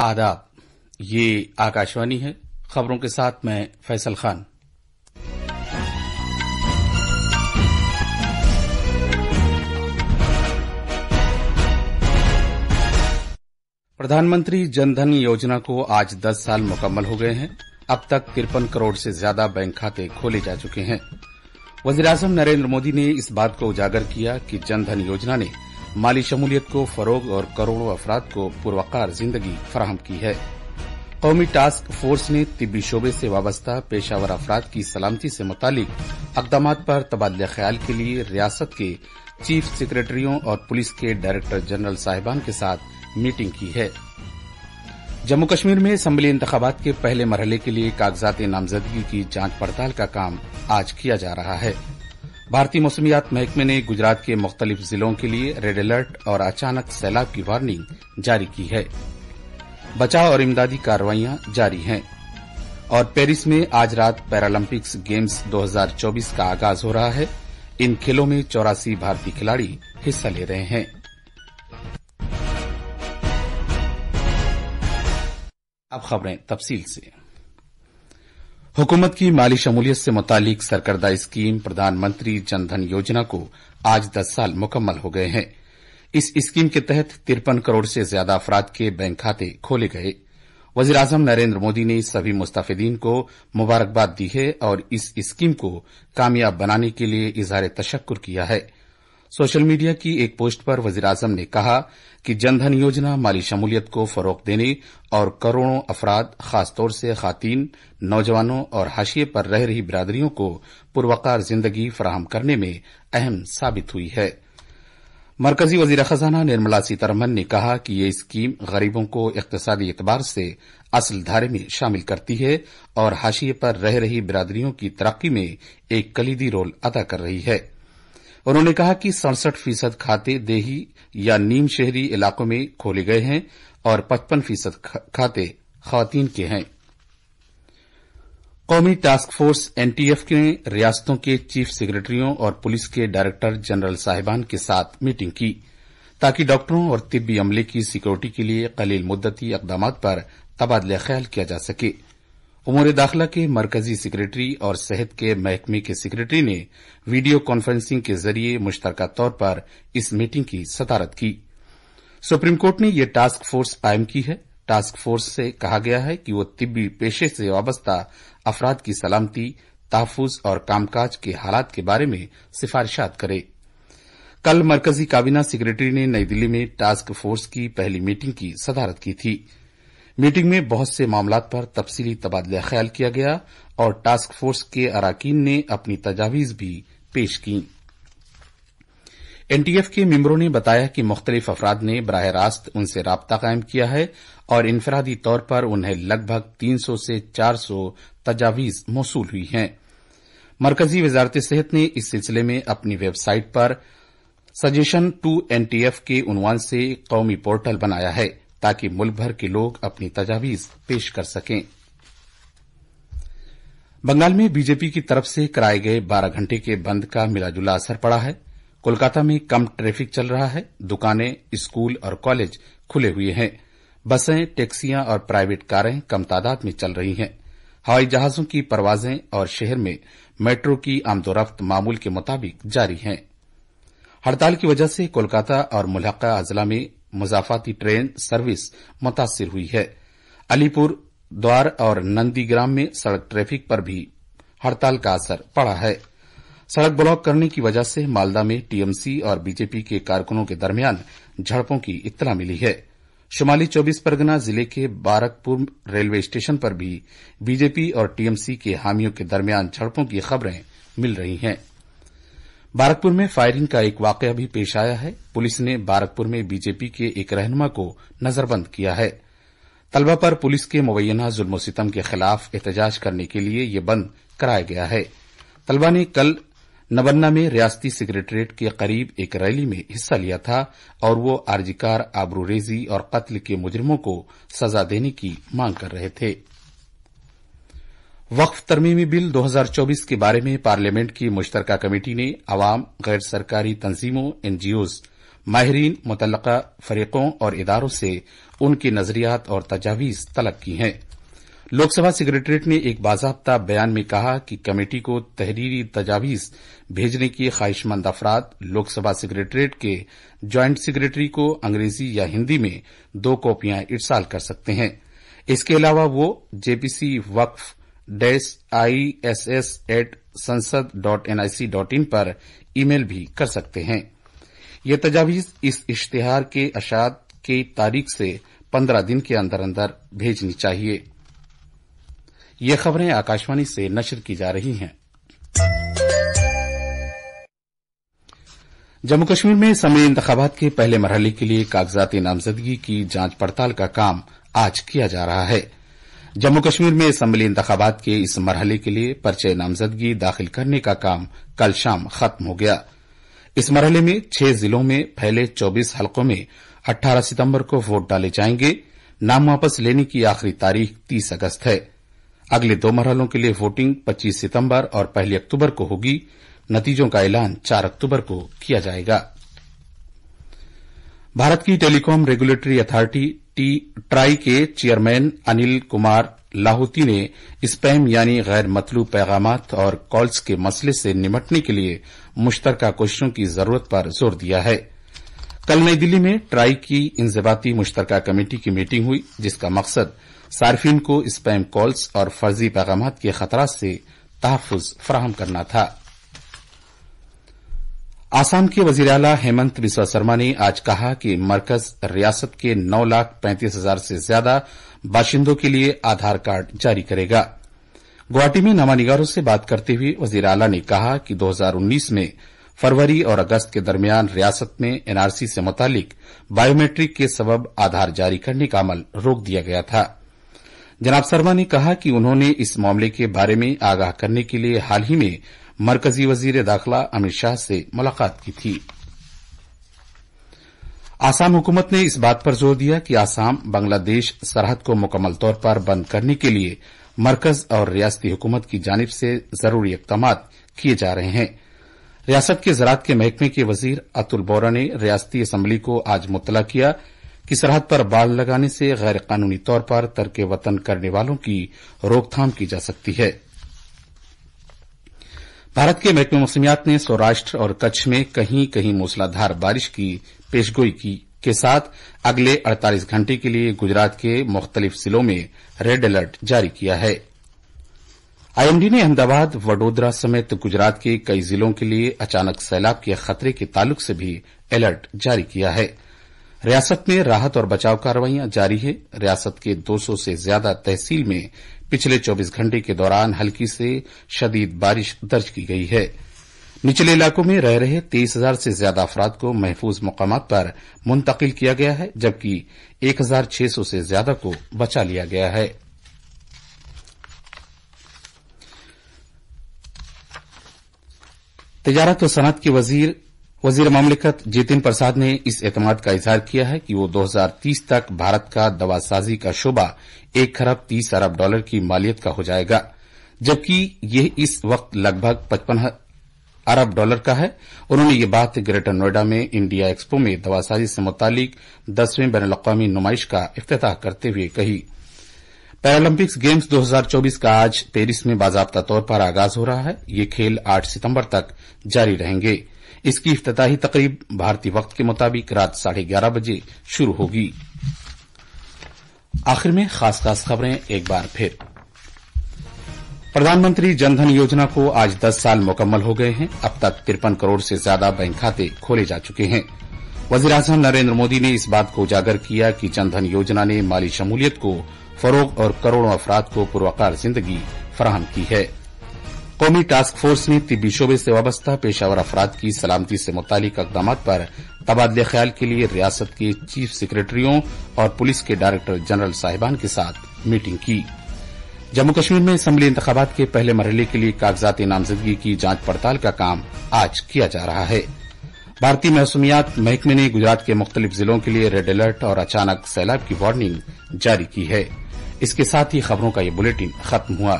आदाब ये आकाशवाणी है खबरों के साथ मैं फैसल खान प्रधानमंत्री जनधन योजना को आज 10 साल मुकम्मल हो गए हैं अब तक तिरपन करोड़ से ज्यादा बैंक खाते खोले जा चुके हैं वजीर नरेंद्र मोदी ने इस बात को उजागर किया कि जनधन योजना ने माली शमूलियत को फरोग और करोड़ों अफराद को पुरवकार जिंदगी फराहम की है कौमी टास्क फोर्स ने तिबी शोबे से वाबस्ता पेशावर अफराद की सलामती से मुतालिक इकदाम पर तबादला ख्याल के लिए रियासत के चीफ सेक्रेटरियों और पुलिस के डायरेक्टर जनरल साहिबान के साथ मीटिंग की है जम्मू कश्मीर में असम्बली इंतबात के पहले मरहले के लिए कागजात नामजदगी की जांच पड़ताल का काम आज किया जा रहा है भारतीय मौसमियात महकमे ने गुजरात के मुख्तलिफ जिलों के लिए रेड अलर्ट और अचानक सैलाब की वार्निंग जारी की है बचाव और इमदादी कार्रवाइयां जारी हैं और पेरिस में आज रात पैरालंपिक्स गेम्स 2024 का आगाज हो रहा है इन खेलों में चौरासी भारतीय खिलाड़ी हिस्सा ले रहे हैं अब खबरें तफसील से हुकूमत की माली शमूलियत से मुतालिक सरकर्दा स्कीम प्रधानमंत्री जनधन योजना को आज दस साल मुकम्मल हो गए हैं इस स्कीम के तहत तिरपन करोड़ से ज्यादा अफराद के बैंक खाते खोले गए वजीर अजम नरेन्द्र मोदी ने सभी मुस्तफीदीन को मुबारकबाद दी है और इस स्कीम को कामयाब बनाने के लिए इजहार तशक्र किया है सोशल मीडिया की एक पोस्ट पर वजीर आजम ने कहा कि जनधन योजना माली शमूलियत को फरोग देने और करोड़ों अफराद खासतौर से खातन नौजवानों और हाशिए पर रह रही बिरादरियों को पुरवकार जिंदगी फराहम करने में अहम साबित हुई है मरकजी वजीर खजाना निर्मला सीतारमन ने कहा कि यह स्कीम गरीबों को इकतसादी एतबार से असल धारे में शामिल करती है और हाशिए पर रह रही बिरादरियों की तरक्की में एक कलीदी रोल अदा कर रही है उन्होंने कहा कि सड़सठ फीसद खाते देही या नीम शहरी इलाकों में खोले गए हैं और पचपन फीसद खाते खातन के हैं कौमी टास्क फोर्स एनटीएफ ने रियासतों के चीफ सेक्रेटरियों और पुलिस के डायरेक्टर जनरल साहिबान के साथ मीटिंग की ताकि डॉक्टरों और तिब्बी अमले की सिक्योरिटी के लिए कलील मुद्दती इकदाम पर तबादला ख्याल किया जा सकें उमूर दाखिला के मरकजी सेक्रेटरी और सेहत के महकमे के सेक्रेटरी ने वीडियो कॉन्फ्रेंसिंग के जरिए मुश्तरक तौर पर इस मीटिंग की सदारत की सुप्रीम कोर्ट ने यह टास्क फोर्स कायम की है टास्क फोर्स से कहा गया है कि वह तिब्बी पेशे से वाबस्ता अफराद की सलामती तहफुज और कामकाज के हालात के बारे में सिफारिशात करे कल मरकजी काबीना सेक्रेटरी ने नई दिल्ली में टास्क फोर्स की पहली मीटिंग की सदारत की थी मीटिंग में बहुत से मामला पर तफसीली तबादला ख्याल किया गया और टास्क फोर्स के अरकान ने अपनी तजावीज भी पेश की एनटीएफ के मेम्बरों ने बताया कि मुख्तलिफ अफराद ने बरह रास्त उनसे रबता कायम किया है और इनफरादी तौर पर उन्हें लगभग तीन सौ से चार सौ तजावीज मौसू हुई हैं मरकजी वजारत सेहत ने इस सिलसिले में अपनी वेबसाइट पर सजेशन टू एनटीएफ के उनवान से कौमी पोर्टल बनाया है ताकि मुल्क भर के लोग अपनी तजावीज पेश कर सकें बंगाल में बीजेपी की तरफ से कराए गए 12 घंटे के बंद का मिलाजुला असर पड़ा है कोलकाता में कम ट्रैफिक चल रहा है दुकानें स्कूल और कॉलेज खुले हुए हैं बसें टैक्सियां और प्राइवेट कारें कम तादाद में चल रही हैं हवाई जहाजों की परवाजें और शहर में मेट्रो की आमदोरफ्त मामूल के मुताबिक जारी हैं हड़ताल की वजह से कोलकाता और मुलाका अजला में मुजाफाती ट्रेन सर्विस मुतासर हुई है अलीपुर द्वार और नंदीग्राम में सड़क ट्रैफिक पर भी हड़ताल का असर पड़ा है सड़क ब्लॉक करने की वजह से मालदा में टीएमसी और बीजेपी के कारकुनों के दरमियान झड़पों की इतना मिली है शुमाली चौबीस परगना जिले के बारकपुर रेलवे स्टेशन पर भी बीजेपी और टीएमसी के हामियों के दरमियान झड़पों की खबरें मिल रही हैं बारकपुर में फायरिंग का एक वाकया भी पेश आया है पुलिस ने बारकपुर में बीजेपी के एक रहनुमा को नजरबंद किया है तलबा पर पुलिस के मुबैना जुल्म सितम के खिलाफ एहतजाज करने के लिए यह बंद कराया गया है तलबा ने कल नबन्ना में रियाती सेक्रेटरियट के करीब एक रैली में हिस्सा लिया था और वो आरजीकार आबरूरेजी और कत्ल के मुजरिमों को सजा देने की मांग कर रहे थे वक्फ तरमीमी बिल 2024 के बारे में पार्लियामेंट की मुश्तर कमेटी ने अवाम गैर सरकारी तंजीमों एनजीओज माहरीन मुतल फरीकों और इदारों से उनके नजरियात और तजावीज तलब की हैं लोकसभा सेक्रेटरीट ने एक बाजाबता बयान में कहा कि कमेटी को तहरीरी तजावीज भेजने के ख्वाहिशमंद अफराद लोकसभा सेक्रेटरीट के ज्वाइंट सेक्रेटरी को अंग्रेजी या हिन्दी में दो कॉपियां इरसाल कर सकते हैं इसके अलावा वो जेपीसी वक्फ dash I S S at Sansad dot N I C dot in पर ईमेल भी कर सकते हैं ये तजावीज इस इश्तिहार के अशात की तारीख से पन्द्रह दिन के अंदर अंदर भेजनी चाहिए ये खबरें आकाशवाणी से नशर की जा रही हैं जम्मू कश्मीर में समय इंतबात के पहले मरहले के लिए कागजाती नामजदगी की जांच पड़ताल का काम आज किया जा रहा है जम्मू कश्मीर में असम्बली इंतबात के इस मरहले के लिए पर्चे नामजदगी दाखिल करने का काम कल शाम खत्म हो गया इस मरहले में छह जिलों में फैले चौबीस हलकों में अट्ठारह सितंबर को वोट डाले जाएंगे नाम वापस लेने की आखिरी तारीख तीस अगस्त है अगले दो मरहलों के लिए वोटिंग पच्चीस सितम्बर और पहली अक्टूबर को होगी नतीजों का ऐलान चार अक्टूबर को किया जाएगा भारत की telecom regulatory authority T TRAI के चेयरमैन अनिल कुमार लाहोती ने स्पैम यानी गैर मतलूब पैगाम और कॉल्स के मसले से निपटने के लिए मुश्तर कोशिशों की जरूरत पर जोर दिया है कल नई दिल्ली में ट्राई की इंजबाती मुश्तर कमेटी की मीटिंग हुई जिसका मकसद सार्फिन को स्पैम कॉल्स और फर्जी पैगाम के खतरा से तहफ़ फराहम करना था आसाम के वजीर अला हेमंत बिस्वा शर्मा ने आज कहा कि मरकज रियासत के नौ लाख पैंतीस हजार से ज्यादा बाशिंदों के लिए आधार कार्ड जारी करेगा गुवाहाटी में नामानिगारों से बात करते हुए वजीर अला ने कहा कि 2019 में फरवरी और अगस्त के दरमियान रियासत में एनआरसी से मुतालिक बायोमेट्रिक के सबब आधार जारी करने का अमल रोक दिया गया था जनाब सरमा ने कहा कि उन्होंने इस मामले के बारे में आगाह करने के लिए हाल ही में मरकजी वजीर दाखिला अमित शाह से मुलाकात की थी आसाम हुकूमत ने इस बात पर जोर दिया कि आसाम बांग्लादेश सरहद को मुकम्मल तौर पर बंद करने के लिए मरकज और रियासती हुकूमत की जानब से जरूरी इकदाम किए जा रहे हैं रियासत के जरात के महकमे के वजीर अतुल बोरा ने रियासती असम्बली को आज मुतला किया कि सरहद पर बाल लगाने से गैर कानूनी तौर पर तर्क वतन करने वालों की रोकथाम की जा सकती है भारत के महकमे मौसमियात ने सौराष्ट्र और कच्छ में कहीं कहीं मूसलाधार बारिश की पेशगोई की के साथ अगले 48 घंटे के लिए गुजरात के मुख्तलिफ जिलों में रेड अलर्ट जारी किया है आईएमडी ने अहमदाबाद वडोदरा समेत गुजरात के कई जिलों के लिए अचानक सैलाब के खतरे के ताल्लुक से भी अलर्ट जारी किया हा रियासत में राहत और बचाव कार्रवाइयां जारी है रियासत के 200 से ज्यादा तहसील में पिछले 24 घंटे के दौरान हल्की से शदीद बारिश दर्ज की गई है निचले इलाकों में रह रहे तेईस हजार से ज्यादा अफराद को महफूज मकाम पर मुंतकिल किया गया है जबकि एक हजार छह सौ से ज्यादा को बचा लिया गया है तजारत और सनत के वजीर वजीर ममलिकत जितिन प्रसाद ने इस एतमाद का इजहार किया है कि वह दो हजार तीस तक भारत का दवासाजी का शोबा एक खरब तीस अरब डॉलर की मालियत का हो जाएगा जबकि यह इस वक्त लगभग पचपन अरब डॉलर का है उन्होंने ये बात ग्रेटर नोएडा में इंडिया एक्सपो में दवासाजी से मुतालिक दसवें बैन अवी नुमाइश का अफ्ताह करते हुए कही पैरालंपिक्स गेम्स 2024 का आज पेरिस में बाजाबता तौर पर आगाज हो रहा है ये खेल 8 सितंबर तक जारी रहेंगे इसकी इफ्ताही तकरीब भारतीय वक्त के मुताबिक रात साढ़े ग्यारह बजे शुरू होगी आखिर में खास खास खबरें एक बार फिर प्रधानमंत्री जनधन योजना को आज 10 साल मुकम्मल हो गए हैं अब तक तिरपन करोड़ से ज्यादा बैंक खाते खोले जा चुके हैं वजीर अजम नरेन्द्र मोदी ने इस बात को उजागर किया कि जनधन योजना ने माली शमूलियत को फरोग और करोड़ों अफराद को पुरवाकार जिंदगी फराहम की है कौमी टास्क फोर्स ने तिबी शोबे से वाबस्ता पेशावर अफराद की सलामती से मुतल इकदाम पर तबादले ख्याल के लिए रियासत के चीफ सेक्रेटरियों और पुलिस के डायरेक्टर जनरल साहिबान के साथ मीटिंग की जम्मू कश्मीर में असम्बली इंतबात के पहले मरहले के लिए कागजात नामजदगी की जांच पड़ताल का काम आज किया जा रहा है भारतीय मौसमियात महकमे ने गुजरात के मुख्तलिफ जिलों के लिए रेड अलर्ट और अचानक सैलाब की वार्निंग जारी की है इसके साथ ही खबरों का यह बुलेटिन खत्म हुआ